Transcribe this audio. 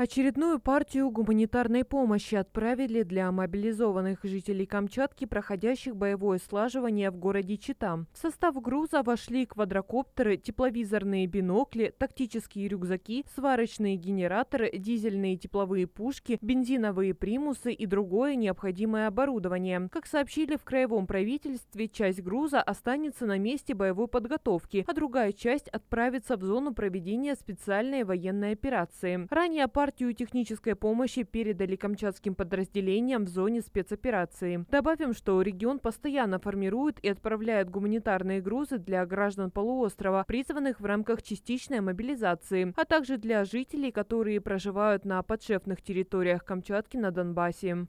Очередную партию гуманитарной помощи отправили для мобилизованных жителей Камчатки, проходящих боевое слаживание в городе Чита. В состав груза вошли квадрокоптеры, тепловизорные бинокли, тактические рюкзаки, сварочные генераторы, дизельные тепловые пушки, бензиновые примусы и другое необходимое оборудование. Как сообщили в краевом правительстве, часть груза останется на месте боевой подготовки, а другая часть отправится в зону проведения специальной военной операции. Ранее партия партию технической помощи передали камчатским подразделениям в зоне спецоперации. Добавим, что регион постоянно формирует и отправляет гуманитарные грузы для граждан полуострова, призванных в рамках частичной мобилизации, а также для жителей, которые проживают на подшефных территориях Камчатки на Донбассе.